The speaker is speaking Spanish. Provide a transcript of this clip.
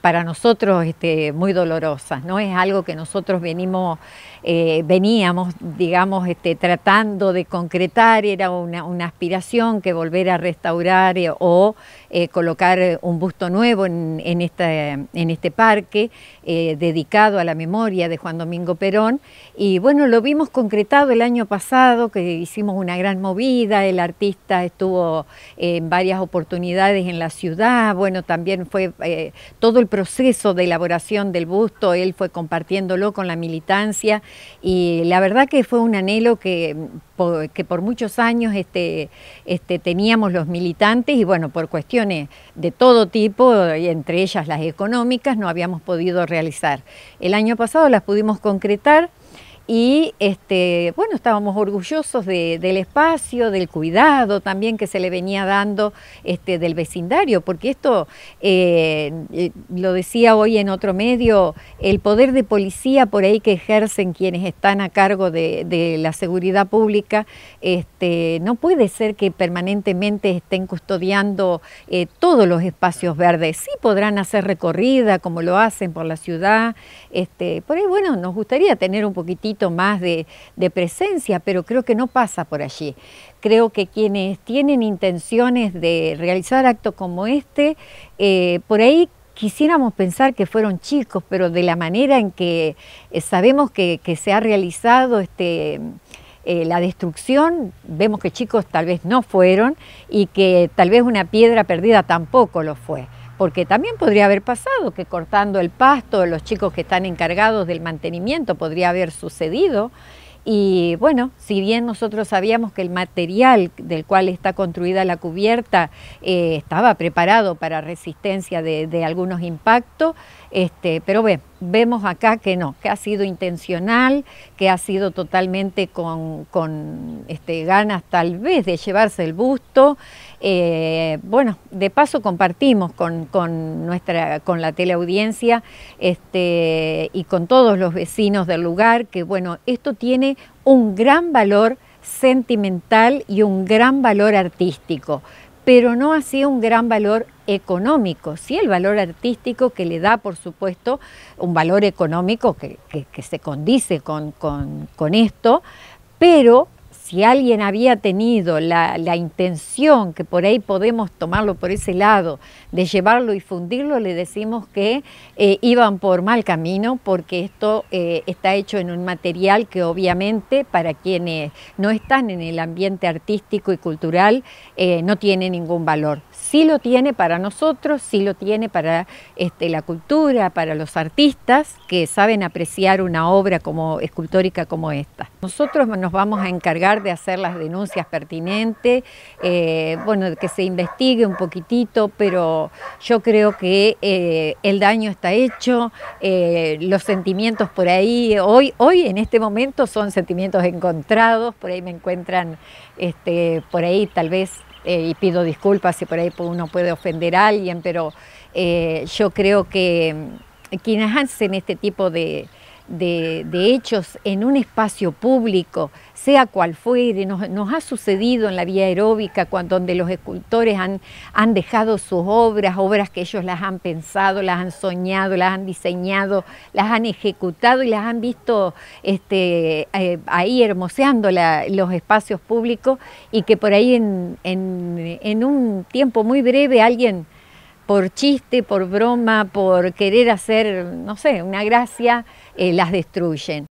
para nosotros este, muy dolorosas, ¿no? Es algo que nosotros venimos, eh, veníamos, digamos, este, tratando de concretar, era una, aspiración que volver a restaurar eh, o eh, colocar un busto nuevo en, en este parque dedicado a la memoria de Juan Domingo Perón. Y bueno, lo vimos concretado el año pasado, que hicimos una gran movida, el artista estuvo en varias oportunidades en la ciudad, bueno, también fue todo el proceso de elaboración del busto, él fue compartiéndolo con la militancia y la verdad que fue un anhelo que por, que por muchos años este, este, teníamos los militantes y bueno, por cuestiones de todo tipo, entre ellas las económicas, no habíamos podido realizar. El año pasado las pudimos concretar y este, bueno, estábamos orgullosos del espacio, del cuidado también que se le venía dando este, del vecindario, porque esto, eh, eh, lo decía hoy en otro medio, el poder de policía por ahí que ejercen quienes están a cargo de, la seguridad pública, este, no puede ser que permanentemente estén custodiando eh, todos los espacios verdes. Sí podrán hacer recorrida como lo hacen por la ciudad, este, por ahí bueno, nos gustaría tener un poquitito más de, presencia, pero creo que no pasa por allí. Creo que quienes tienen intenciones de realizar actos como este, eh, por ahí quisiéramos pensar que fueron chicos, pero de la manera en que eh, sabemos que, se ha realizado este, eh, la destrucción, vemos que chicos tal vez no fueron y que tal vez una piedra perdida tampoco lo fue porque también podría haber pasado que cortando el pasto, los chicos que están encargados del mantenimiento, podría haber sucedido. Y bueno, si bien nosotros sabíamos que el material del cual está construida la cubierta eh, estaba preparado para resistencia de, algunos impactos, este, pero bueno, vemos acá que no, que ha sido intencional, que ha sido totalmente con, este, ganas tal vez de llevarse el busto. Eh, bueno, de paso compartimos con, nuestra, con la teleaudiencia este, y con todos los vecinos del lugar que bueno, esto tiene un gran valor sentimental y un gran valor artístico pero no así un gran valor económico, sí el valor artístico que le da, por supuesto, un valor económico que, se condice con, con esto, pero si alguien había tenido la, intención, que por ahí podemos tomarlo por ese lado, de llevarlo y fundirlo, le decimos que eh, iban por mal camino porque esto eh, está hecho en un material que obviamente para quienes no están en el ambiente artístico y cultural eh, no tiene ningún valor. Sí lo tiene para nosotros, sí lo tiene para este, la cultura, para los artistas que saben apreciar una obra como escultórica como esta. Nosotros nos vamos a encargar de hacer las denuncias pertinentes, eh, bueno, que se investigue un poquitito, pero yo creo que eh, el daño está hecho, eh, los sentimientos por ahí, hoy, hoy en este momento son sentimientos encontrados, por ahí me encuentran, este, por ahí tal vez, y pido disculpas si por ahí uno puede ofender a alguien, pero yo creo que mm, quienes hacen este tipo de de, hechos en un espacio público, sea cual fuere, nos, ha sucedido en la vía aeróbica, cuando, donde los escultores han, han, dejado sus obras, obras que ellos las han pensado, las han soñado, las han diseñado, las han ejecutado y las han visto este, eh, ahí hermoseando los espacios públicos y que por ahí en, en, en un tiempo muy breve alguien por chiste, por broma, por querer hacer, no sé, una gracia, eh, las destruyen.